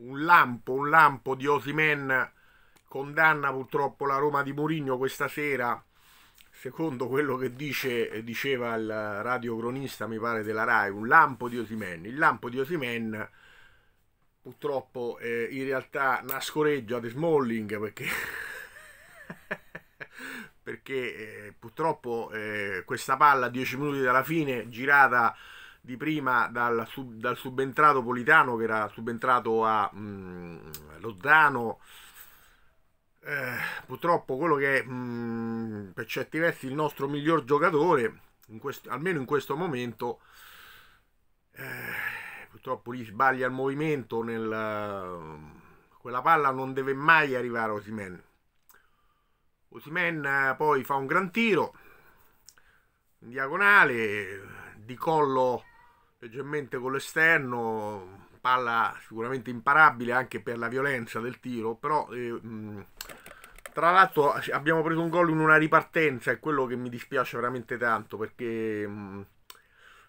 un lampo, un lampo di Osimen condanna purtroppo la Roma di Mourinho questa sera secondo quello che dice, eh, diceva il radiocronista, mi pare, della RAI, un lampo di Osimen. Il lampo di Osimen purtroppo eh, in realtà nascoreggia De Smalling perché, perché eh, purtroppo eh, questa palla a 10 minuti dalla fine girata di prima dal, sub, dal subentrato Politano che era subentrato a mh, mm, Lozzano. Eh, purtroppo quello che è mm, mh, per certi versi il nostro miglior giocatore, in questo, almeno in questo momento, eh, purtroppo lì sbaglia il movimento, nel, quella palla non deve mai arrivare a Osimen. Osimen eh, poi fa un gran tiro in diagonale, di collo leggermente con l'esterno, palla sicuramente imparabile anche per la violenza del tiro, però eh, tra l'altro abbiamo preso un gol in una ripartenza, è quello che mi dispiace veramente tanto perché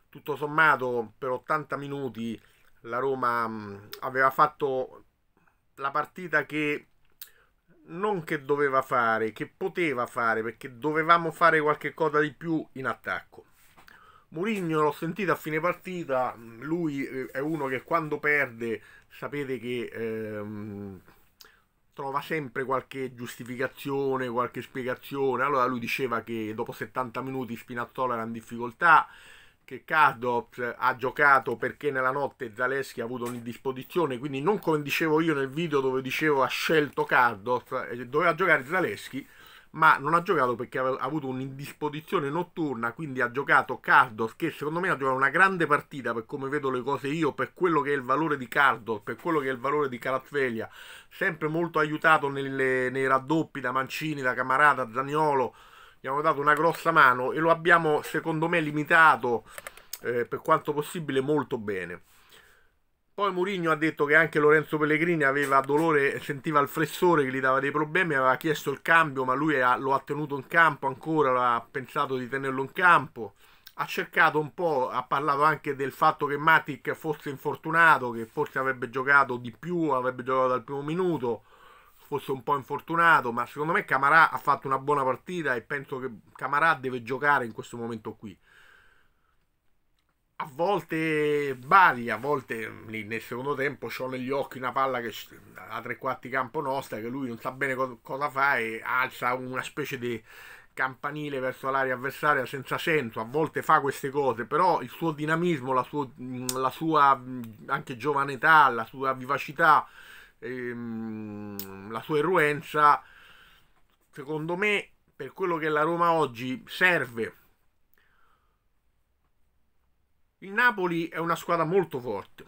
tutto sommato per 80 minuti la Roma aveva fatto la partita che non che doveva fare, che poteva fare perché dovevamo fare qualche cosa di più in attacco. Murigno l'ho sentito a fine partita, lui eh, è uno che quando perde sapete che ehm, trova sempre qualche giustificazione, qualche spiegazione. Allora lui diceva che dopo 70 minuti Spinazzola era in difficoltà, che Cardops ha giocato perché nella notte Zaleschi ha avuto un'indisposizione, quindi non come dicevo io nel video dove dicevo ha scelto Cardops, eh, doveva giocare Zaleschi ma non ha giocato perché ha avuto un'indisposizione notturna, quindi ha giocato Cardos che secondo me ha giocato una grande partita per come vedo le cose io, per quello che è il valore di Cardos, per quello che è il valore di Carazzveglia, sempre molto aiutato nelle, nei raddoppi da Mancini, da Camarata, Zaniolo, gli hanno dato una grossa mano e lo abbiamo secondo me limitato eh, per quanto possibile molto bene. Poi Murigno ha detto che anche Lorenzo Pellegrini aveva dolore, sentiva il flessore che gli dava dei problemi, aveva chiesto il cambio, ma lui ha, lo ha tenuto in campo ancora, ha pensato di tenerlo in campo. Ha cercato un po', ha parlato anche del fatto che Matic fosse infortunato, che forse avrebbe giocato di più, avrebbe giocato dal primo minuto fosse un po' infortunato, ma secondo me Camarà ha fatto una buona partita e penso che Camarà deve giocare in questo momento qui a volte sbaglia, a volte mm, nel secondo tempo ho negli occhi una palla che a tre quarti campo nostra che lui non sa bene co cosa fa e alza una specie di campanile verso l'area avversaria senza senso, a volte fa queste cose, però il suo dinamismo, la, suo, mm, la sua mm, anche giovane età, la sua vivacità, ehm, la sua irruenza, secondo me per quello che la Roma oggi serve il Napoli è una squadra molto forte,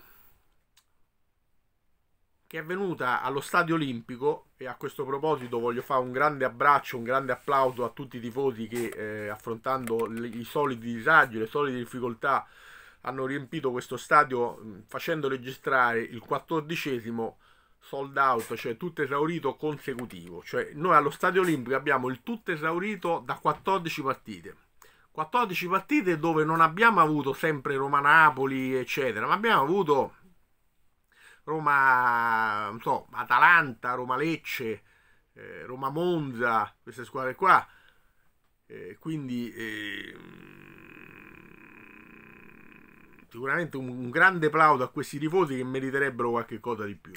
che è venuta allo Stadio Olimpico e a questo proposito voglio fare un grande abbraccio, un grande applauso a tutti i tifosi che eh, affrontando i soliti disagi, le solite difficoltà hanno riempito questo stadio mm, facendo registrare il quattordicesimo sold out, cioè tutto esaurito consecutivo. Cioè noi allo Stadio Olimpico abbiamo il tutto esaurito da 14 partite. 14 partite dove non abbiamo avuto sempre Roma-Napoli, eccetera, ma abbiamo avuto Roma, non so, Atalanta, Roma-Lecce, eh, Roma-Monza, queste squadre qua. Eh, quindi eh, sicuramente un, un grande plauso a questi tifosi che meriterebbero qualche cosa di più.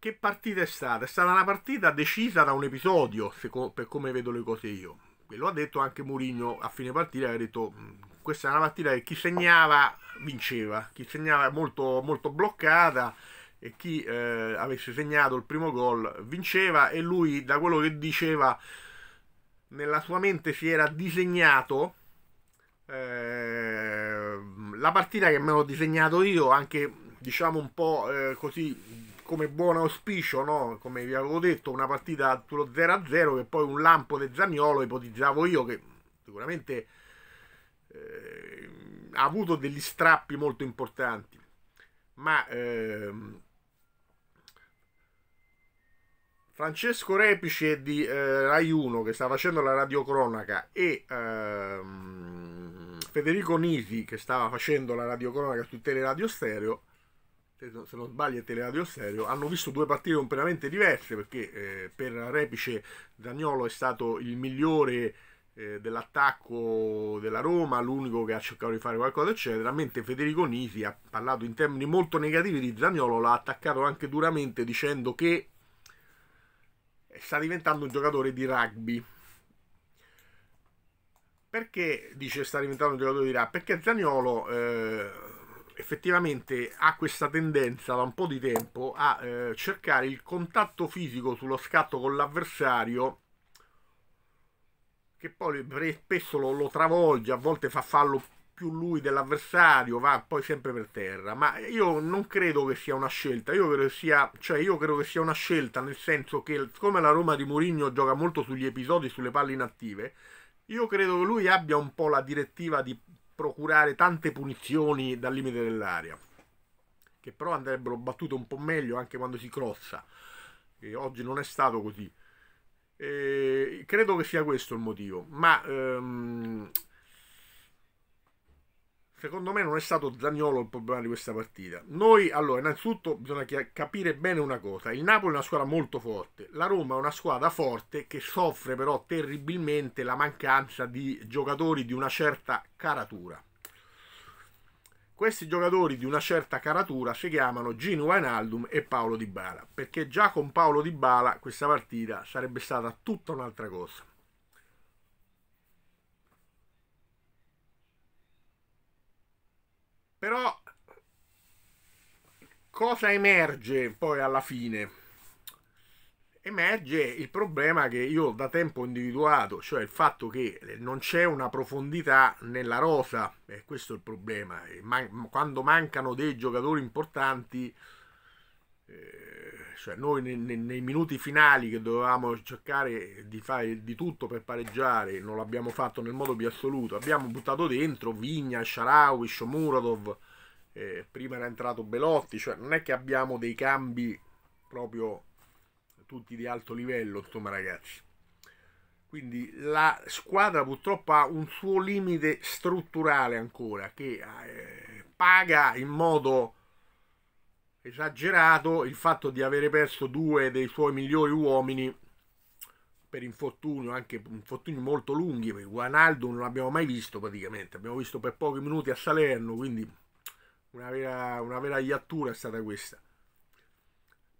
Che partita è stata? È stata una partita decisa da un episodio, per come vedo le cose io. E lo ha detto anche Mourinho a fine partita, ha detto mm, questa è una partita che chi segnava vinceva, chi segnava molto, molto bloccata e chi eh, avesse segnato il primo gol vinceva e lui da quello che diceva nella sua mente si era disegnato eh, la partita che me l'ho disegnato io anche diciamo un po' eh, così come buon auspicio, no? come vi avevo detto, una partita sullo 0-0 che poi un lampo del Zagnolo ipotizzavo io che sicuramente eh, ha avuto degli strappi molto importanti, ma ehm, Francesco Repice di eh, Rai 1 che sta facendo la radiocronaca e ehm, Federico Nisi che stava facendo la radiocronaca su Radio Stereo se non sbaglio è Teleradio Stereo, hanno visto due partite completamente diverse perché eh, per Repice Zagnolo è stato il migliore eh, dell'attacco della Roma, l'unico che ha cercato di fare qualcosa eccetera, mentre Federico Nisi ha parlato in termini molto negativi di Zagnolo, l'ha attaccato anche duramente dicendo che eh, sta diventando un giocatore di rugby. Perché dice sta diventando un giocatore di rugby? Perché Zagnolo... Eh, effettivamente ha questa tendenza da un po' di tempo a eh, cercare il contatto fisico sullo scatto con l'avversario che poi spesso lo, lo, travolge, a volte fa fallo più lui dell'avversario, va poi sempre per terra, ma io non credo che sia una scelta, io credo che sia, cioè io credo che sia una scelta nel senso che come la Roma di Mourinho gioca molto sugli episodi, sulle palle inattive, io credo che lui abbia un po' la direttiva di procurare tante punizioni dal limite dell'area, che però andrebbero battute un po' meglio anche quando si crossa, e oggi non è stato così. E credo che sia questo il motivo, ma ehm, secondo me non è stato Zagnolo il problema di questa partita. Noi, allora, innanzitutto bisogna capire bene una cosa. Il Napoli è una squadra molto forte, la Roma è una squadra forte che soffre però terribilmente la mancanza di giocatori di una certa caratura. Questi giocatori di una certa caratura si chiamano Gino Wijnaldum e Paolo Di Bala, perché già con Paolo Di Bala questa partita sarebbe stata tutta un'altra cosa. Però cosa emerge poi alla fine? Emerge il problema che io da tempo ho individuato, cioè il fatto che eh, non c'è una profondità nella rosa, eh, questo è il problema. quando mancano dei giocatori importanti, eh, cioè noi nei, nei, nei, minuti finali che dovevamo cercare di fare di tutto per pareggiare, non l'abbiamo fatto nel modo più assoluto, abbiamo buttato dentro Vigna, Sharawi, Shomuradov, eh, prima era entrato Belotti, cioè non è che abbiamo dei cambi proprio tutti di alto livello, insomma ragazzi. Quindi la squadra purtroppo ha un suo limite strutturale ancora, che eh, paga in modo esagerato il fatto di avere perso due dei suoi migliori uomini per infortunio, anche infortuni molto lunghi, perché Guanaldo non l'abbiamo mai visto praticamente, abbiamo visto per pochi minuti a Salerno, quindi una vera, una vera iattura è stata questa.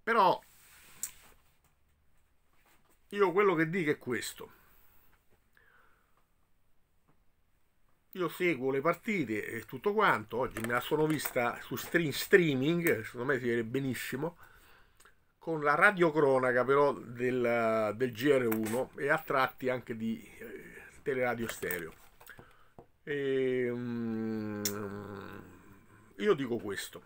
Però io quello che dico è questo. io seguo le partite e tutto quanto, oggi me la sono vista su stream, streaming, secondo me si vede benissimo, con la radiocronaca però del, del GR1 e a tratti anche di eh, Teleradio Stereo. E, mm, io dico questo.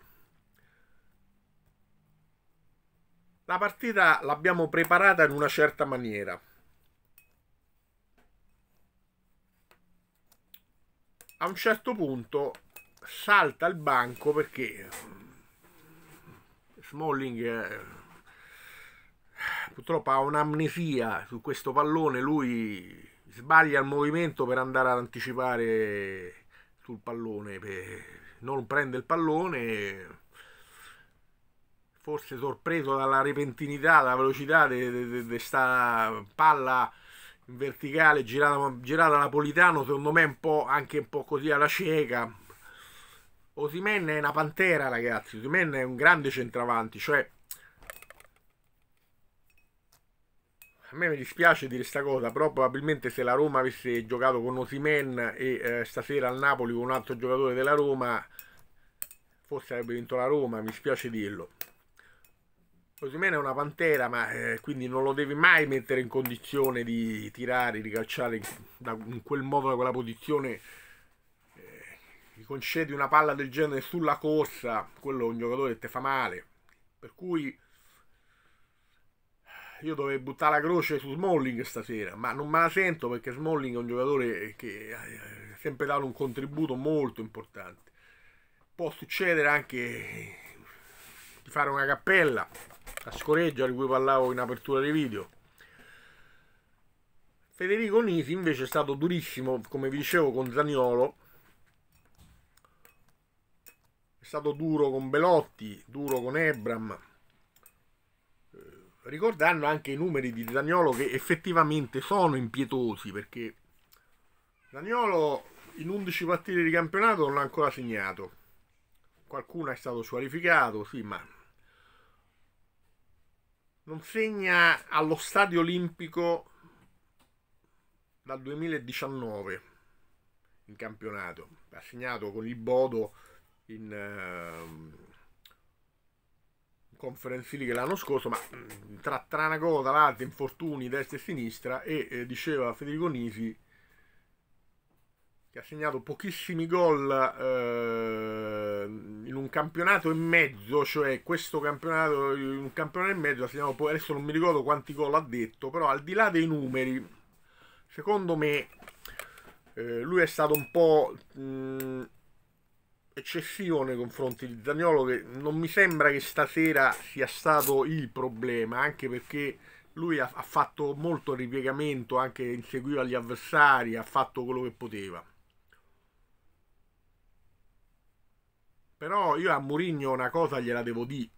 La partita l'abbiamo preparata in una certa maniera. a un certo punto salta il banco perché mm, Smalling eh, purtroppo ha un'amnesia su questo pallone, lui sbaglia il movimento per andare ad anticipare sul pallone, non prende il pallone, forse sorpreso dalla repentinità, dalla velocità di questa palla in verticale girata, girata napolitano secondo me un po' anche un po' così alla cieca Osimen è una pantera ragazzi Osimen è un grande centravanti cioè a me mi dispiace dire sta cosa però probabilmente se la Roma avesse giocato con Osimen e eh, stasera al Napoli con un altro giocatore della Roma forse avrebbe vinto la Roma mi dispiace dirlo Osimene è una pantera, ma eh, quindi non lo devi mai mettere in condizione di tirare, di calciare da, in quel modo, da quella posizione. Eh, gli concedi una palla del genere sulla corsa, quello è un giocatore che ti fa male. Per cui io dovevo buttare la croce su Smalling stasera, ma non me la sento perché Smalling è un giocatore che eh, ha sempre dato un contributo molto importante. Può succedere anche di fare una cappella, la scoreggia di cui parlavo in apertura dei video. Federico Nisi invece è stato durissimo, come vi dicevo, con Zaniolo. È stato duro con Belotti, duro con Ebram. Eh, ricordando anche i numeri di Zaniolo che effettivamente sono impietosi perché Zaniolo in 11 partite di campionato non ha ancora segnato. Qualcuno è stato squalificato, sì, ma non segna allo stadio olimpico dal 2019 in campionato. Ha segnato con il Bodo in, uh, Conference League l'anno scorso, ma mm, tra Tranacoda, Lazio, infortuni destra e sinistra e eh, diceva Federico Nisi che ha segnato pochissimi gol eh, in un campionato e mezzo, cioè questo campionato, in un campionato e mezzo ha segnato, poi adesso non mi ricordo quanti gol ha detto, però al di là dei numeri, secondo me eh, lui è stato un po' mh, mm, eccessivo nei confronti di Zagnolo che non mi sembra che stasera sia stato il problema, anche perché lui ha, ha fatto molto ripiegamento, anche inseguiva gli avversari, ha fatto quello che poteva. Però io a Mourinho una cosa gliela devo dire.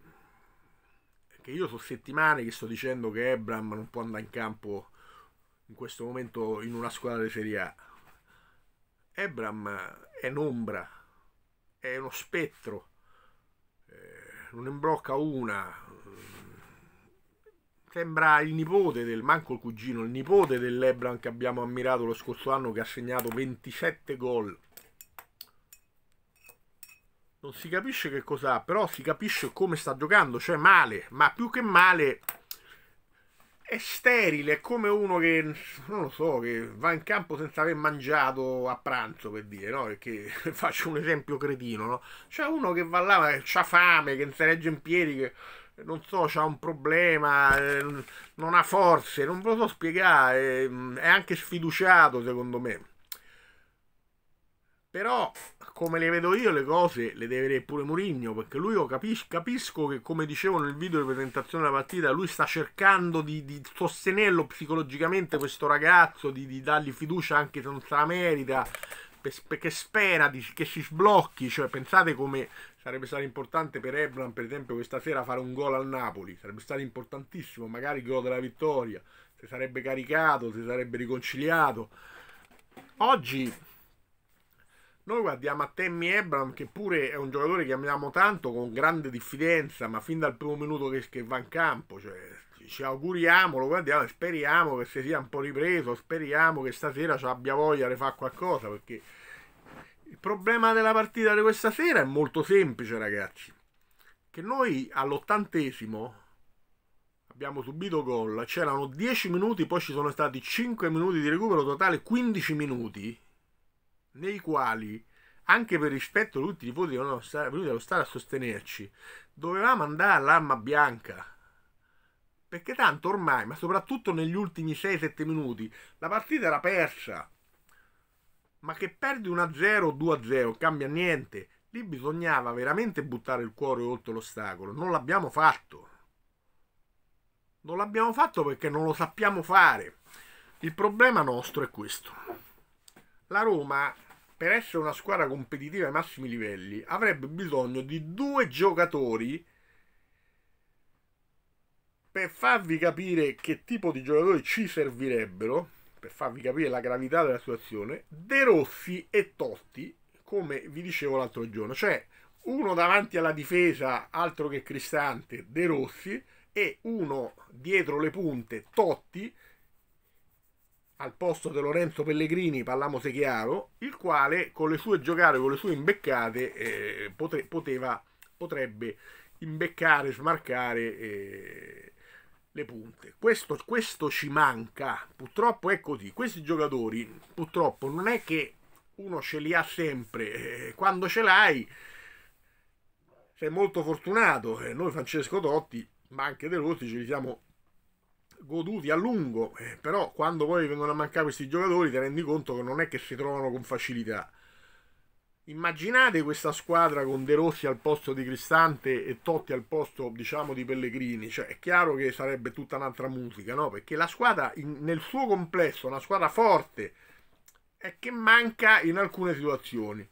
Che io sono settimane che sto dicendo che Ebram non può andare in campo in questo momento in una squadra di Serie A. Ebram è un'ombra, è uno spettro, eh, non ne una. Sembra il nipote del, manco il cugino, il nipote dell'Ebram che abbiamo ammirato lo scorso anno che ha segnato 27 gol non si capisce che cos'ha, però si capisce come sta giocando, cioè male, ma più che male è sterile, è come uno che, non lo so, che va in campo senza aver mangiato a pranzo, per dire, no? Perché faccio un esempio cretino, no? C'è uno che va là, ma ha fame, che non si regge in piedi, che non so, c'ha un problema, eh, non ha forze, non ve lo so spiegare, eh, è anche sfiduciato secondo me. Però, come le vedo io, le cose le deve vedere pure Mourinho perché lui io capis capisco che, come dicevo nel video di presentazione della partita, lui sta cercando di, di sostenerlo psicologicamente questo ragazzo, di, di, dargli fiducia anche se non se la merita, perché spera di, che si sblocchi. Cioè, pensate come sarebbe stato importante per Ebram, per esempio, questa sera fare un gol al Napoli, sarebbe stato importantissimo, magari il gol della vittoria, si sarebbe caricato, si sarebbe riconciliato. Oggi noi guardiamo a Tammy Abram, che pure è un giocatore che amiamo tanto, con grande diffidenza, ma fin dal primo minuto che, che va in campo, cioè, ci auguriamo, lo guardiamo e speriamo che si sia un po' ripreso, speriamo che stasera ci abbia voglia di fare qualcosa, perché il problema della partita di questa sera è molto semplice, ragazzi. Che noi all'ottantesimo abbiamo subito gol, c'erano 10 minuti, poi ci sono stati 5 minuti di recupero, totale 15 minuti nei quali, anche per rispetto a tutti i voti che erano venuti allo a sostenerci, dovevamo andare all'arma bianca. Perché tanto ormai, ma soprattutto negli ultimi 6-7 minuti, la partita era persa. Ma che perdi 1-0 o 2-0, cambia niente. Lì bisognava veramente buttare il cuore oltre l'ostacolo. Non l'abbiamo fatto. Non l'abbiamo fatto perché non lo sappiamo fare. Il problema nostro è questo. La Roma per essere una squadra competitiva ai massimi livelli avrebbe bisogno di due giocatori per farvi capire che tipo di giocatori ci servirebbero, per farvi capire la gravità della situazione, De Rossi e Totti, come vi dicevo l'altro giorno, cioè uno davanti alla difesa, altro che Cristante, De Rossi, e uno dietro le punte, Totti, al posto di Lorenzo Pellegrini, parlamose chiaro, il quale con le sue giocate, con le sue imbeccate, eh, potre, poteva, potrebbe imbeccare, smarcare eh, le punte. Questo, questo ci manca, purtroppo è così. Questi giocatori, purtroppo, non è che uno ce li ha sempre, eh, quando ce l'hai sei molto fortunato. Eh, noi Francesco Totti, ma anche De Rossi, ce li siamo goduti a lungo, eh, però quando poi vengono a mancare questi giocatori ti rendi conto che non è che si trovano con facilità. Immaginate questa squadra con De Rossi al posto di Cristante e Totti al posto, diciamo, di Pellegrini. Cioè, è chiaro che sarebbe tutta un'altra musica, no? Perché la squadra in, nel suo complesso, una squadra forte, è che manca in alcune situazioni.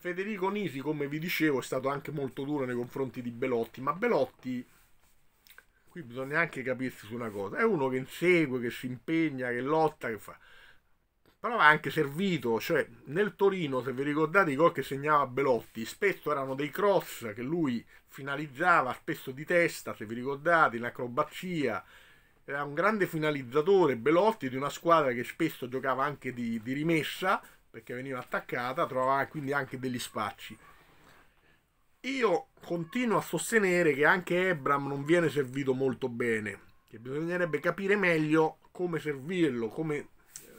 Federico Nisi, come vi dicevo, è stato anche molto duro nei confronti di Belotti, ma Belotti, qui bisogna anche capirsi su una cosa, è uno che insegue, che si impegna, che lotta, che fa... Però ha anche servito, cioè nel Torino, se vi ricordate i gol che segnava Belotti, spesso erano dei cross che lui finalizzava, spesso di testa, se vi ricordate, in acrobazia, era un grande finalizzatore Belotti di una squadra che spesso giocava anche di, di rimessa, perché veniva attaccata, trovava quindi anche degli spacci. Io continuo a sostenere che anche Ebram non viene servito molto bene, che bisognerebbe capire meglio come servirlo, come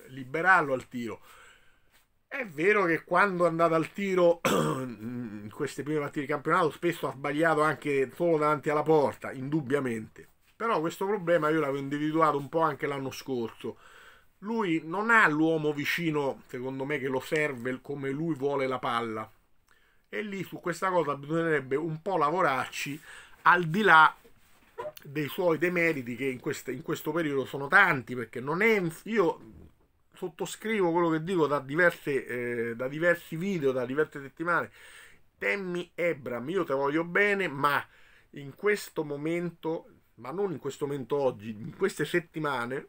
liberarlo al tiro. È vero che quando è andato al tiro in queste prime partite di campionato spesso ha sbagliato anche solo davanti alla porta, indubbiamente. Però questo problema io l'avevo individuato un po' anche l'anno scorso lui non ha l'uomo vicino, secondo me, che lo serve come lui vuole la palla. E lì su questa cosa bisognerebbe un po' lavorarci, al di là dei suoi demeriti, che in, queste, in questo periodo sono tanti, perché non è... Io sottoscrivo quello che dico da, diverse, eh, da diversi video, da diverse settimane. Temmi Ebram, io te voglio bene, ma in questo momento, ma non in questo momento oggi, in queste settimane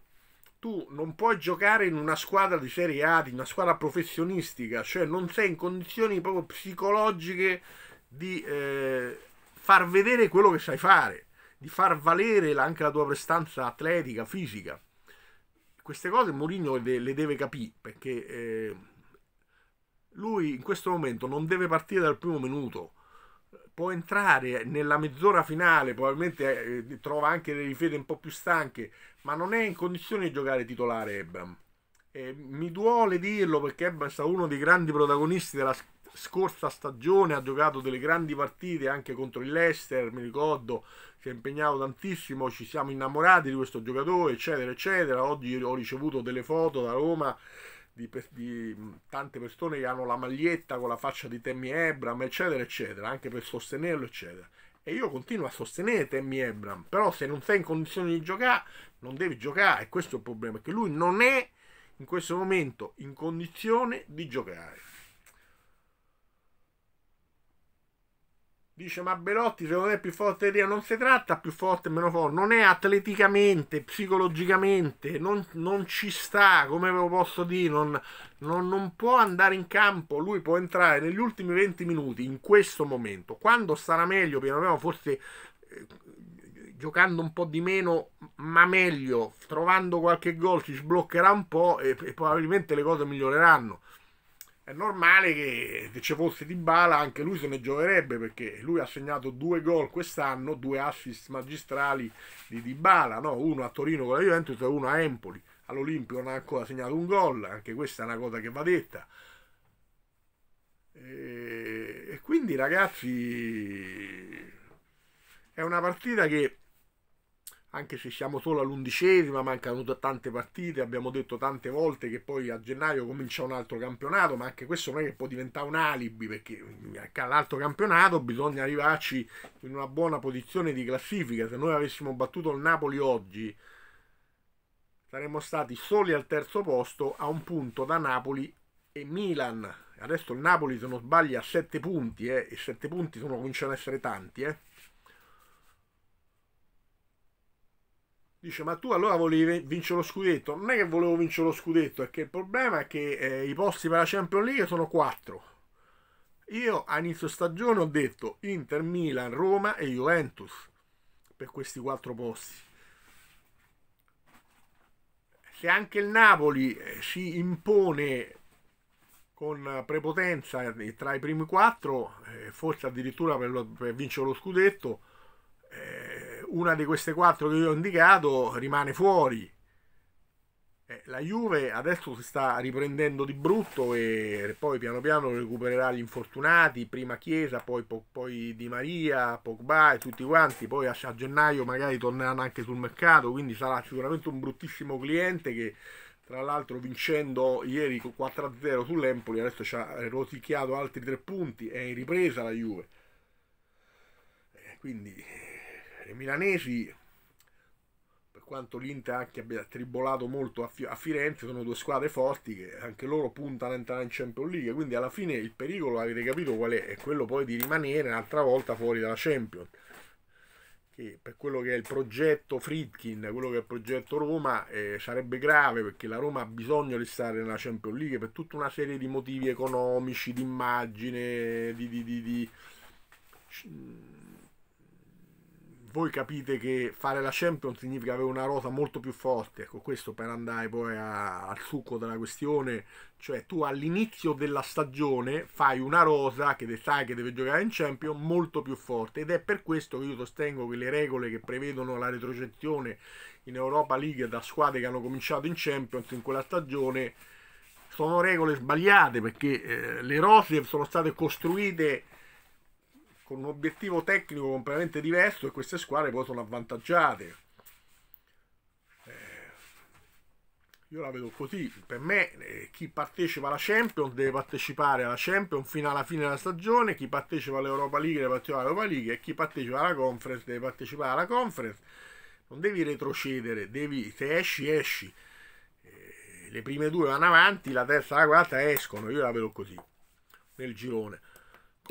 tu non puoi giocare in una squadra di Serie A, in una squadra professionistica, cioè non sei in condizioni proprio psicologiche di eh, far vedere quello che sai fare, di far valere anche la tua prestanza atletica, fisica. Queste cose Mourinho le deve capire perché eh, lui in questo momento non deve partire dal primo minuto può entrare nella mezz'ora finale, probabilmente eh, trova anche delle difese un po' più stanche, ma non è in condizione di giocare titolare Ebram. Eh, mi duole dirlo perché Ebram è stato uno dei grandi protagonisti della scorsa stagione, ha giocato delle grandi partite anche contro il Leicester, mi ricordo, si è impegnato tantissimo, ci siamo innamorati di questo giocatore, eccetera, eccetera. Oggi ho ricevuto delle foto da Roma di, di, mm, tante persone che hanno la maglietta con la faccia di Tammy Ebram, eccetera, eccetera, anche per sostenerlo, eccetera. E io continuo a sostenere Tammy Ebram, però se non sei in condizione di giocare, non devi giocare, e questo è il problema, che lui non è in questo momento in condizione di giocare. Dice, ma Belotti secondo me è più forte di Ria. Non si tratta più forte e meno forte. Non è atleticamente, psicologicamente, non, non ci sta, come ve lo posso dire. Non, non, non può andare in campo. Lui può entrare negli ultimi 20 minuti, in questo momento. Quando starà meglio, piano piano, forse eh, giocando un po' di meno, ma meglio, trovando qualche gol, si sbloccherà un po' e, e probabilmente le cose miglioreranno è normale che se ci fosse Di Bala anche lui se ne gioverebbe perché lui ha segnato due gol quest'anno, due assist magistrali di Di Bala, no? uno a Torino con la Juventus e uno a Empoli. All'Olimpio non ha ancora segnato un gol, anche questa è una cosa che va detta. E, e quindi ragazzi è una partita che anche se siamo solo all'undicesima, mancano tante partite, abbiamo detto tante volte che poi a gennaio comincia un altro campionato, ma anche questo non è che può diventare un alibi, perché all'altro campionato bisogna arrivarci in una buona posizione di classifica. Se noi avessimo battuto il Napoli oggi, saremmo stati soli al terzo posto a un punto da Napoli e Milan. Adesso il Napoli, se non sbaglio, ha 7 punti, eh, e 7 punti sono, cominciano ad essere tanti, eh. Dice, ma tu allora volevi vincere lo scudetto? Non è che volevo vincere lo scudetto, è che il problema è che eh, i posti per la Champions League sono 4. Io a inizio stagione ho detto Inter, Milan, Roma e Juventus per questi 4 posti se anche il Napoli eh, si impone con prepotenza tra i primi quattro, eh, forse addirittura per, vincere lo scudetto, una di queste quattro che io ho indicato rimane fuori. Eh, la Juve adesso si sta riprendendo di brutto e poi piano piano recupererà gli infortunati, prima Chiesa, poi, poi Di Maria, Pogba e tutti quanti, poi a, a gennaio magari torneranno anche sul mercato, quindi sarà sicuramente un bruttissimo cliente che tra l'altro vincendo ieri 4-0 sull'Empoli, adesso ci ha rosicchiato altri tre punti, è in ripresa la Juve. Eh, quindi i milanesi, per quanto l'Inter anche abbia tribolato molto a, Firenze, sono due squadre forti che anche loro puntano a entrare in Champions League. Quindi alla fine il pericolo, avete capito qual è? È quello poi di rimanere un'altra volta fuori dalla Champions. Che per quello che è il progetto Fritkin, quello che è il progetto Roma, eh, sarebbe grave perché la Roma ha bisogno di stare nella Champions League per tutta una serie di motivi economici, di immagine, di, di, di, di voi capite che fare la Champions significa avere una rosa molto più forte, ecco questo per andare poi a, al succo della questione, cioè tu all'inizio della stagione fai una rosa che sai che deve giocare in Champions molto più forte ed è per questo che io sostengo che le regole che prevedono la retrocessione in Europa League da squadre che hanno cominciato in Champions in quella stagione sono regole sbagliate perché eh, le rose sono state costruite con un obiettivo tecnico completamente diverso e queste squadre poi sono avvantaggiate. Eh, io la vedo così, per me eh, chi partecipa alla Champions deve partecipare alla Champions fino alla fine della stagione, chi partecipa all'Europa League deve partecipare all'Europa League e chi partecipa alla Conference deve partecipare alla Conference. Non devi retrocedere, devi, se esci esci. Eh, le prime due vanno avanti, la terza e la quarta escono, io la vedo così, nel girone.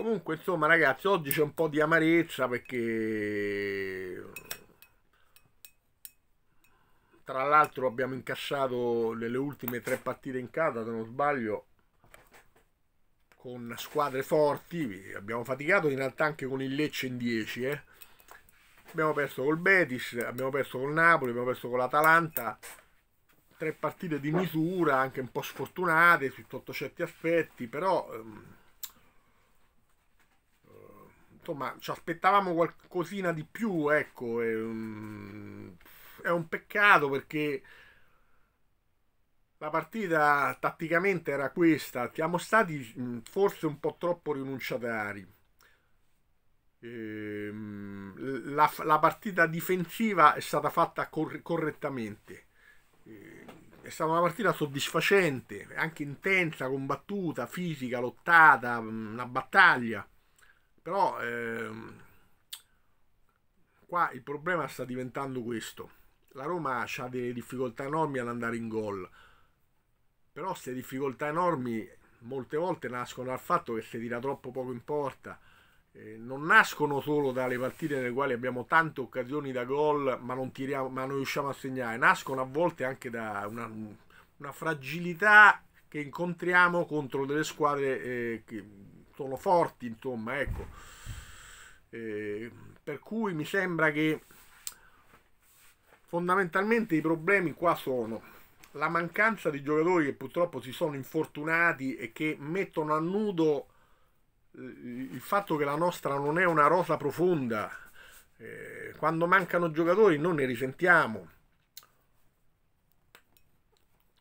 Comunque, insomma, ragazzi, oggi c'è un po' di amarezza perché tra l'altro abbiamo incassato nelle ultime tre partite in casa, se non sbaglio, con squadre forti, abbiamo faticato in realtà anche con il Lecce in 10, eh. abbiamo perso col Betis, abbiamo perso col Napoli, abbiamo perso con l'Atalanta, tre partite di misura, anche un po' sfortunate sotto certi aspetti, però... Ehm, insomma, ci aspettavamo qualcosina di più, ecco, è un, è un peccato perché la partita tatticamente era questa, siamo stati mm, forse un po' troppo rinunciatari. Ehm, la, la, partita difensiva è stata fatta cor correttamente. Ehm, è stata una partita soddisfacente, anche intensa, combattuta, fisica, lottata, mm, una battaglia. Però ehm, qua il problema sta diventando questo. La Roma ha delle difficoltà enormi ad andare in gol, però queste difficoltà enormi molte volte nascono dal fatto che si tira troppo poco in porta. Eh, non nascono solo dalle partite nelle quali abbiamo tante occasioni da gol ma non, tiriamo, ma non riusciamo a segnare, nascono a volte anche da una, una fragilità che incontriamo contro delle squadre eh, che, sono forti, insomma, ecco. Eh, per cui mi sembra che fondamentalmente i problemi qua sono la mancanza di giocatori che purtroppo si sono infortunati e che mettono a nudo eh, il fatto che la nostra non è una rosa profonda. Eh, quando mancano giocatori non ne risentiamo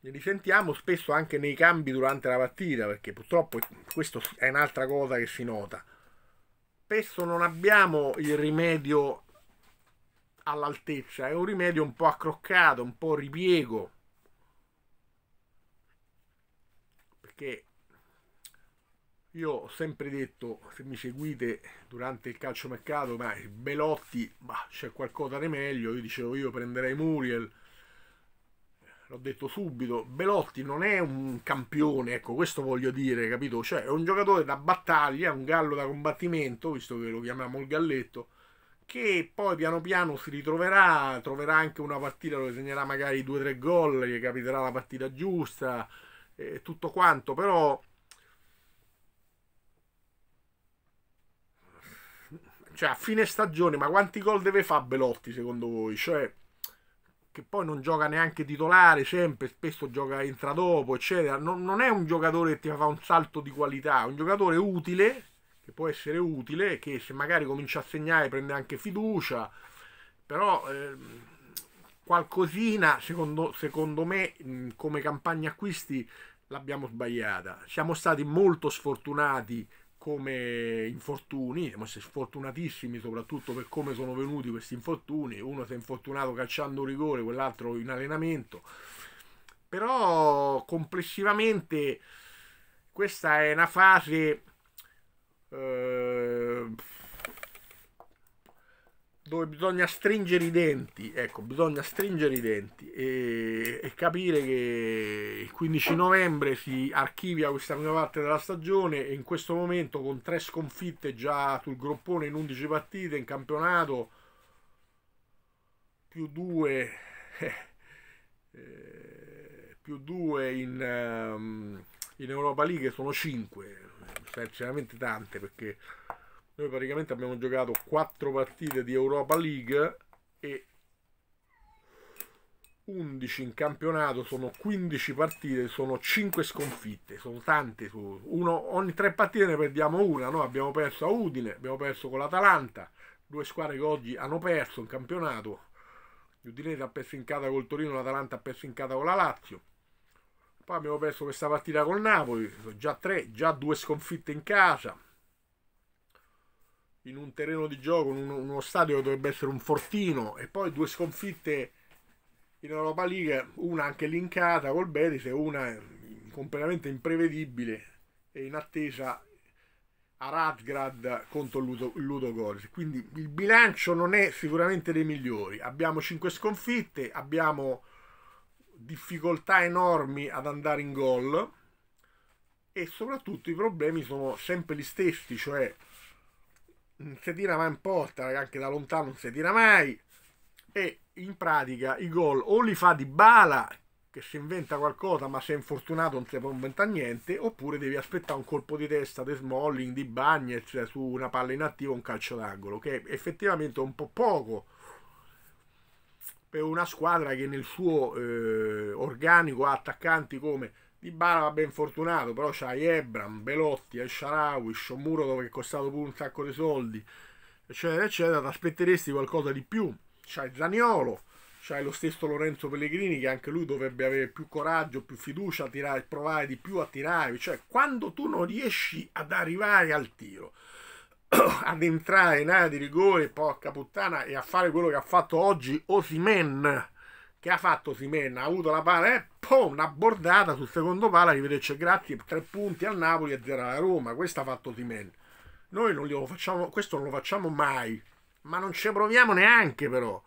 li risentiamo spesso anche nei cambi durante la partita, perché purtroppo questo è un'altra cosa che si nota. Spesso non abbiamo il rimedio all'altezza, è un rimedio un po' accroccato, un po' ripiego. Perché io ho sempre detto, se mi seguite durante il calcio mercato, ma Belotti, c'è qualcosa di meglio, io dicevo io prenderei Muriel, l'ho detto subito, Belotti non è un campione, ecco questo voglio dire, capito? Cioè è un giocatore da battaglia, un gallo da combattimento, visto che lo chiamiamo il galletto, che poi piano piano si ritroverà, troverà anche una partita lo segnerà magari due o tre gol, gli capiterà la partita giusta, eh, tutto quanto, però... Cioè a fine stagione, ma quanti gol deve fare Belotti secondo voi? Cioè che poi non gioca neanche titolare sempre, spesso gioca entra dopo, eccetera. Non, non è un giocatore che ti fa un salto di qualità, è un giocatore utile, che può essere utile, che se magari comincia a segnare prende anche fiducia, però eh, qualcosina secondo, secondo me come campagna acquisti l'abbiamo sbagliata. Siamo stati molto sfortunati come infortuni, siamo sfortunatissimi soprattutto per come sono venuti questi infortuni, uno si è infortunato calciando rigore, quell'altro in allenamento, però complessivamente questa è una fase... Eh, dove bisogna stringere i denti, ecco, bisogna stringere i denti e, e, capire che il 15 novembre si archivia questa prima parte della stagione e in questo momento con tre sconfitte già sul groppone in 11 partite in campionato, più due, eh, eh, più due in, um, in Europa League sono cinque, eh, sinceramente tante perché... Noi praticamente abbiamo giocato 4 partite di Europa League e 11 in campionato, sono 15 partite, sono 5 sconfitte, sono tante. uno, ogni 3 partite ne perdiamo una, no? abbiamo perso a Udine, abbiamo perso con l'Atalanta, due squadre che oggi hanno perso in campionato. L'Udinese ha perso in casa col Torino, l'Atalanta ha perso in casa con la Lazio. Poi abbiamo perso questa partita col Napoli, sono già 3, già 2 sconfitte in casa in un terreno di gioco, in uno stadio che dovrebbe essere un fortino, e poi due sconfitte in Europa League, una anche linkata col Betis e una completamente imprevedibile e in attesa a Radgrad contro Ludo, Ludo Goris. Quindi il bilancio non è sicuramente dei migliori. Abbiamo cinque sconfitte, abbiamo difficoltà enormi ad andare in gol e soprattutto i problemi sono sempre gli stessi, cioè non si tira mai in porta, anche da lontano non si tira mai. E in pratica i gol o li fa di bala, che si inventa qualcosa ma se è infortunato non si può inventare niente, oppure devi aspettare un colpo di testa di Smalling, di Bagnet cioè su una palla inattiva o un calcio d'angolo, che è effettivamente un po' poco per una squadra che nel suo eh, organico ha attaccanti come di Bara va ben fortunato, però c'hai Ebram, Belotti, El Sharawi, Shomuro dove è costato pure un sacco di soldi, eccetera, eccetera. Ti aspetteresti qualcosa di più. C'hai Zaniolo, c'hai lo stesso Lorenzo Pellegrini che anche lui dovrebbe avere più coraggio, più fiducia a tirare, provare di più a tirare. Cioè, quando tu non riesci ad arrivare al tiro, ad entrare in area di rigore, porca puttana, e a fare quello che ha fatto oggi Osimen che ha fatto Simen, ha avuto la palla, eh, pom, una bordata sul secondo pala, arrivederci grazie, tre punti al Napoli e zero alla Roma, questo ha fatto Simen. Noi non lo facciamo, questo non lo facciamo mai, ma non ci proviamo neanche però.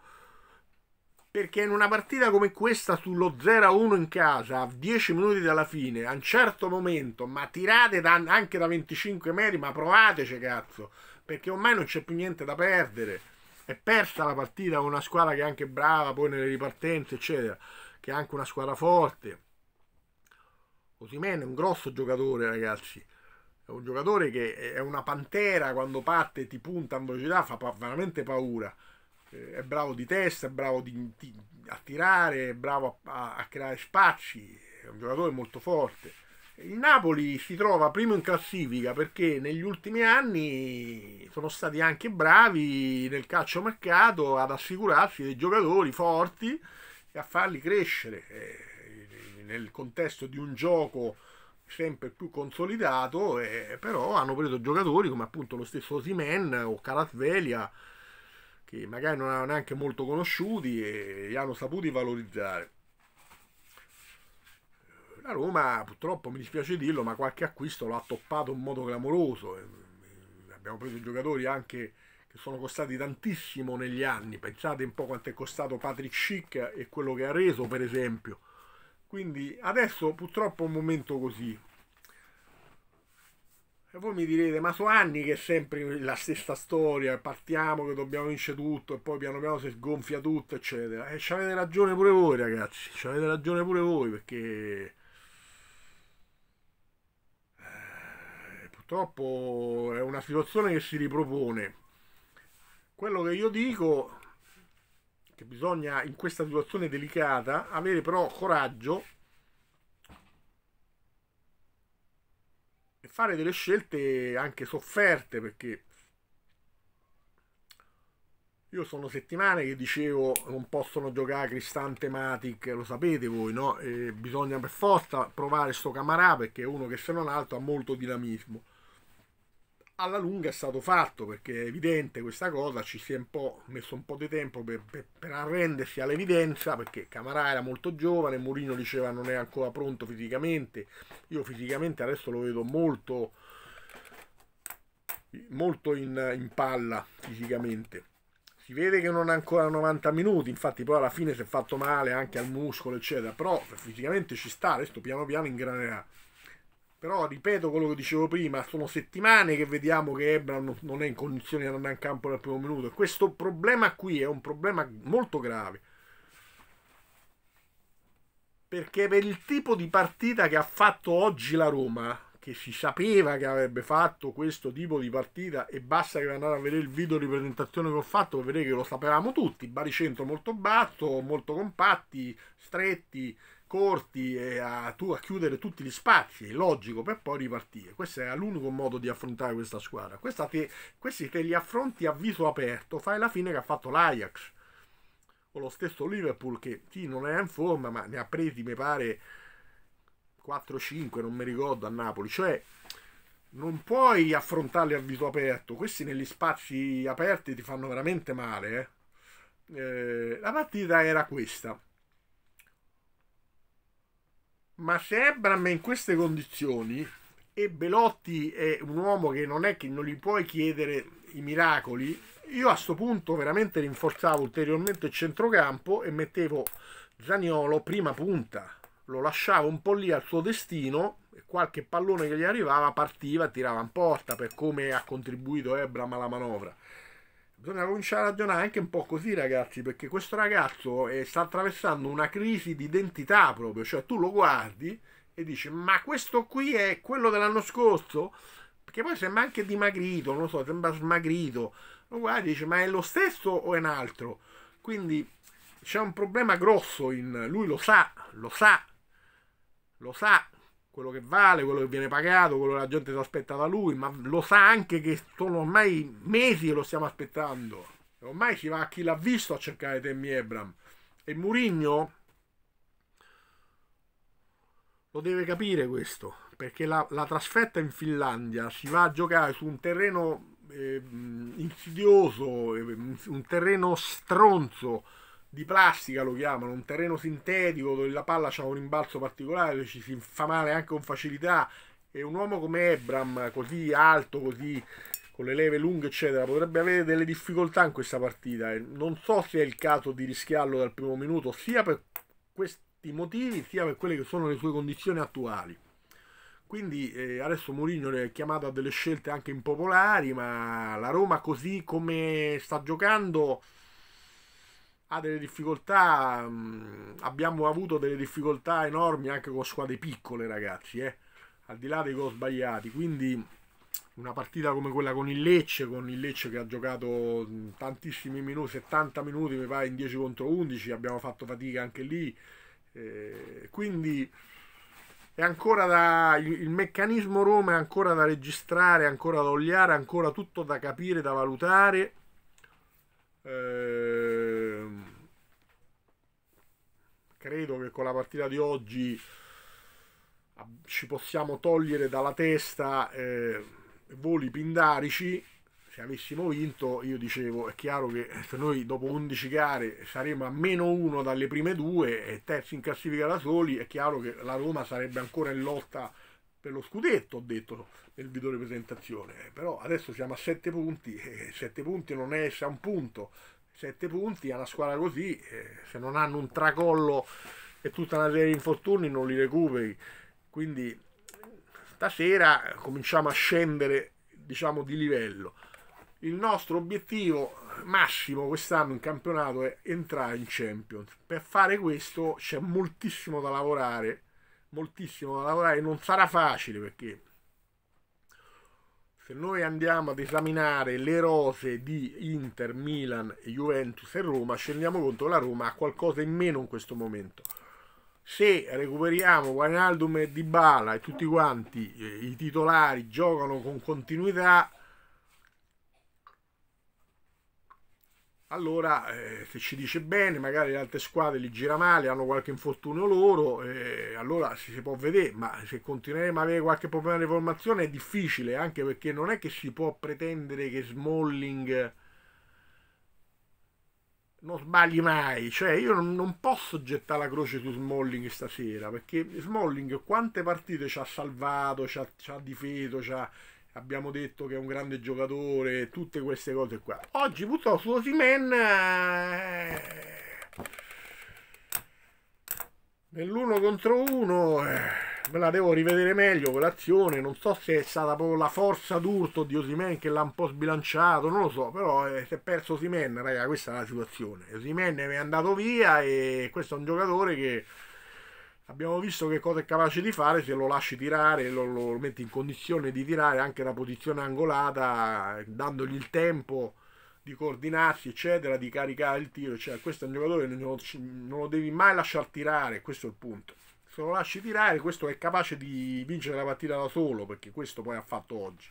Perché in una partita come questa sullo 0-1 in casa, a 10 minuti dalla fine, a un certo momento, ma tirate da, anche da 25 metri, ma provateci cazzo, perché ormai non c'è più niente da perdere è persa la partita con una squadra che è anche brava poi nelle ripartenze, eccetera, che è anche una squadra forte. Osimene è un grosso giocatore, ragazzi. È un giocatore che è una pantera, quando parte ti punta in velocità, fa pa veramente paura. Eh, è bravo di testa, è bravo di, di, a tirare, è bravo a, a, a creare spazi, è un giocatore molto forte. Il Napoli si trova primo in classifica perché negli ultimi anni sono stati anche bravi nel calciomercato ad assicurarsi dei giocatori forti e a farli crescere eh, nel contesto di un gioco sempre più consolidato, eh, però hanno preso giocatori come appunto lo stesso Simen o Caratvelia che magari non erano neanche molto conosciuti e li hanno saputi valorizzare. La Roma, purtroppo mi dispiace dirlo, ma qualche acquisto l'ha toppato in modo clamoroso. Abbiamo preso giocatori anche che sono costati tantissimo negli anni. Pensate un po' quanto è costato Patrick Schick e quello che ha reso, per esempio. Quindi adesso purtroppo è un momento così. E voi mi direte, ma sono anni che è sempre la stessa storia, partiamo che dobbiamo vincere tutto e poi piano piano si sgonfia tutto, eccetera. E ci avete ragione pure voi, ragazzi, ci avete ragione pure voi, perché purtroppo è una situazione che si ripropone. Quello che io dico è che bisogna in questa situazione delicata avere però coraggio e fare delle scelte anche sofferte perché io sono settimane che dicevo non possono giocare Cristante Matic, lo sapete voi, no? E bisogna per forza provare sto Camarà perché è uno che se non altro ha molto dinamismo alla lunga è stato fatto perché è evidente questa cosa, ci si è un po' messo un po' di tempo per, per, per arrendersi all'evidenza perché Camarà era molto giovane, Mourinho diceva non è ancora pronto fisicamente, io fisicamente adesso lo vedo molto, molto in, in palla fisicamente. Si vede che non ha ancora 90 minuti, infatti poi alla fine si è fatto male anche al muscolo eccetera, però fisicamente ci sta, adesso piano piano ingranerà. Però ripeto quello che dicevo prima, sono settimane che vediamo che Ebram non è in condizione di andare in campo dal primo minuto e questo problema qui è un problema molto grave. Perché per il tipo di partita che ha fatto oggi la Roma, che si sapeva che avrebbe fatto questo tipo di partita e basta che andate a vedere il video di presentazione che ho fatto per vedere che lo sapevamo tutti, baricentro molto basso, molto compatti, stretti corti e a, tu, a chiudere tutti gli spazi, è logico, per poi ripartire. Questo è l'unico modo di affrontare questa squadra. Questa te, questi te li affronti a viso aperto, fai la fine che ha fatto l'Ajax. O lo stesso Liverpool che sì, non è in forma, ma ne ha presi, mi pare, 4-5, non mi ricordo, a Napoli. Cioè, non puoi affrontarli a viso aperto. Questi negli spazi aperti ti fanno veramente male. Eh. Eh, la partita era questa. Ma se Ebram è in queste condizioni e Belotti è un uomo che non è che non gli puoi chiedere i miracoli, io a questo punto veramente rinforzavo ulteriormente il centrocampo e mettevo Zaniolo prima punta. Lo lasciavo un po' lì al suo destino e qualche pallone che gli arrivava partiva, tirava in porta per come ha contribuito Ebram alla manovra bisogna cominciare a ragionare anche un po' così, ragazzi, perché questo ragazzo eh, sta attraversando una crisi di identità proprio, cioè tu lo guardi e dici "Ma questo qui è quello dell'anno scorso?" Perché poi sembra anche dimagrito, non lo so, sembra smagrito. Lo guardi e dici "Ma è lo stesso o è un altro?" Quindi c'è un problema grosso in lui lo sa, lo sa, lo sa quello che vale, quello che viene pagato, quello che la gente si aspetta da lui, ma lo sa anche che sono ormai mesi che lo stiamo aspettando. ormai ci va a chi l'ha visto a cercare Temi Ebram. E Murigno lo deve capire questo, perché la, la, trasferta in Finlandia si va a giocare su un terreno eh, insidioso, eh, un terreno stronzo, di plastica lo chiamano, un terreno sintetico dove la palla ha un rimbalzo particolare, dove ci si fa male anche con facilità. E un uomo come Ebram, così alto, così con le leve lunghe, eccetera, potrebbe avere delle difficoltà in questa partita. Non so se è il caso di rischiarlo dal primo minuto, sia per questi motivi, sia per quelle che sono le sue condizioni attuali. Quindi eh, adesso Mourinho è chiamato a delle scelte anche impopolari, ma la Roma così come sta giocando ha delle difficoltà, mh, mm, abbiamo avuto delle difficoltà enormi anche con squadre piccole ragazzi, eh? al di là dei gol sbagliati, quindi una partita come quella con il Lecce, con il Lecce che ha giocato mm, tantissimi minuti, 70 minuti mi pare in 10 contro 11, abbiamo fatto fatica anche lì, eh, quindi è ancora da, il, il, meccanismo Roma è ancora da registrare, ancora da oliare, ancora tutto da capire, da valutare Ehm, credo che con la partita di oggi ah, ci possiamo togliere dalla testa eh, voli pindarici. Se avessimo vinto, io dicevo, è chiaro che se noi dopo 11 gare saremmo a meno 1 dalle prime due e terzi in classifica da soli, è chiaro che la Roma sarebbe ancora in lotta per lo scudetto, ho detto nel video di presentazione, eh, però adesso siamo a 7 punti, eh, e 7 punti non è un punto, 7 punti a una squadra così, eh, se non hanno un tracollo e tutta una serie di infortuni non li recuperi, quindi stasera cominciamo a scendere diciamo di livello. Il nostro obiettivo massimo quest'anno in campionato è entrare in Champions. Per fare questo c'è moltissimo da lavorare moltissimo da lavorare, non sarà facile perché se noi andiamo ad esaminare le rose di Inter, Milan, Juventus e Roma, ci rendiamo conto che la Roma ha qualcosa in meno in questo momento. Se recuperiamo Guainaldum e Dybala e tutti quanti eh, i titolari giocano con continuità, allora eh, se ci dice bene, magari le altre squadre li gira male, hanno qualche infortunio loro, eh, allora si, si, può vedere, ma se continueremo a avere qualche problema di formazione è difficile, anche perché non è che si può pretendere che Smalling non sbagli mai, cioè io non, non posso gettare la croce su Smalling stasera, perché Smalling quante partite ci ha salvato, ci ha, ci ha difeso, ci ha abbiamo detto che è un grande giocatore, tutte queste cose qua. Oggi purtroppo su Osimen eh, nell'uno contro uno eh, me la devo rivedere meglio quell'azione, non so se è stata proprio la forza d'urto di Osimen che l'ha un po' sbilanciato, non lo so, però eh, si è perso Osimen, raga, questa è la situazione. Osimen è andato via e questo è un giocatore che abbiamo visto che cosa è capace di fare se lo lasci tirare, lo, lo metti in condizione di tirare anche da posizione angolata, dandogli il tempo di coordinarsi, eccetera, di caricare il tiro, eccetera. Questo è un giocatore che non, non lo devi mai lasciar tirare, questo è il punto. Se lo lasci tirare, questo è capace di vincere la partita da solo, perché questo poi ha fatto oggi.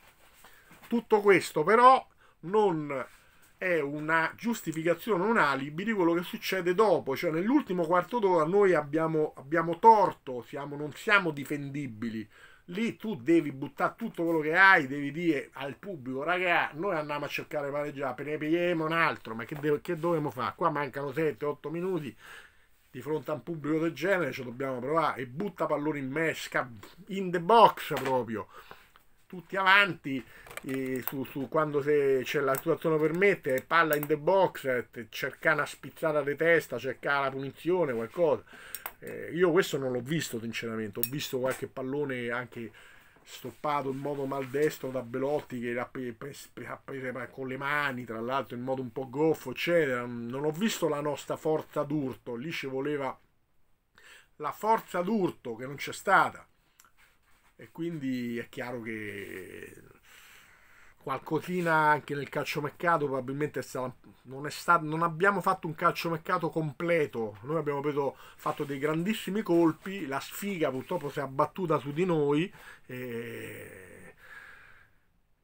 Tutto questo però non è una giustificazione, un alibi di quello che succede dopo, cioè nell'ultimo quarto d'ora noi abbiamo, abbiamo torto, siamo, non siamo difendibili, lì tu devi buttare tutto quello che hai, devi dire al pubblico, raga, noi andiamo a cercare pareggiare, ne paghiamo un altro, ma che, deve, che dobbiamo fare? Qua mancano 7-8 minuti, di fronte a un pubblico del genere ci dobbiamo provare e butta palloni in mesca, in the box proprio tutti avanti su, su, quando se, cioè, la situazione permette, palla in the box, eh, cercare una spizzata di testa, cercare la punizione, qualcosa. Eh, io questo non l'ho visto sinceramente, ho visto qualche pallone anche stoppato in modo maldestro da Belotti che l'ha preso con le mani, tra l'altro in modo un po' goffo, eccetera. Non ho visto la nostra forza d'urto, lì ci voleva la forza d'urto che non c'è stata. E quindi è chiaro che qualcosina anche nel calciomercato probabilmente è stata, non, è stato, non abbiamo fatto un calciomercato completo noi abbiamo preso, fatto dei grandissimi colpi la sfiga purtroppo si è abbattuta su di noi e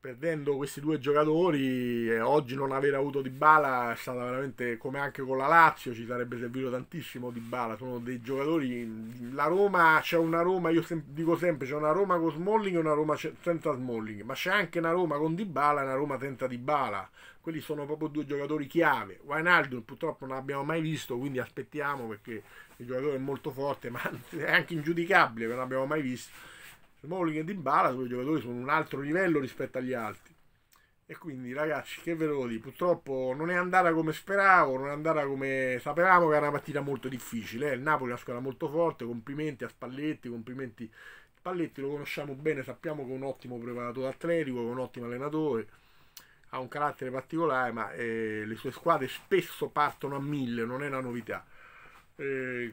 perdendo questi due giocatori e eh, oggi non aver avuto Di Bala è stata veramente come anche con la Lazio ci sarebbe servito tantissimo Di Bala sono dei giocatori la Roma c'è una Roma io sem dico sempre c'è una Roma con Smalling e una Roma senza Smalling ma c'è anche una Roma con Di Bala e una Roma senza Di Bala quelli sono proprio due giocatori chiave Wijnaldum purtroppo non l'abbiamo mai visto quindi aspettiamo perché il giocatore è molto forte ma è anche ingiudicabile che non abbiamo mai visto Smalling e Dybala sono giocatori sono un altro livello rispetto agli altri e quindi ragazzi che ve lo dico purtroppo non è andata come speravo non è andata come sapevamo che era una partita molto difficile eh. il Napoli è una squadra molto forte complimenti a Spalletti complimenti Spalletti lo conosciamo bene sappiamo che è un ottimo preparatore atletico che è un ottimo allenatore ha un carattere particolare ma eh, le sue squadre spesso partono a mille non è una novità eh,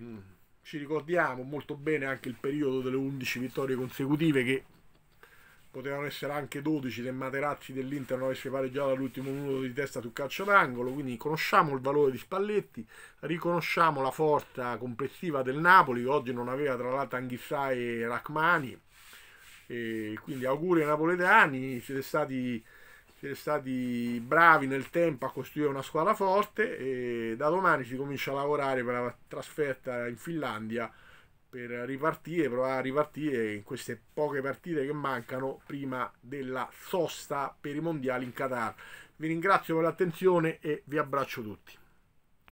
ci ricordiamo molto bene anche il periodo delle 11 vittorie consecutive che potevano essere anche 12 se Materazzi dell'Inter non avesse pareggiato all'ultimo minuto di testa sul calcio d'angolo, quindi conosciamo il valore di Spalletti, riconosciamo la forza complessiva del Napoli, che oggi non aveva tra l'altro Anghissà e Rachmani, e quindi auguri ai napoletani, siete stati siete stati bravi nel tempo a costruire una squadra forte e da domani si comincia a lavorare per la trasferta in Finlandia per ripartire, provare a ripartire in queste poche partite che mancano prima della sosta per i mondiali in Qatar. Vi ringrazio per l'attenzione e vi abbraccio tutti.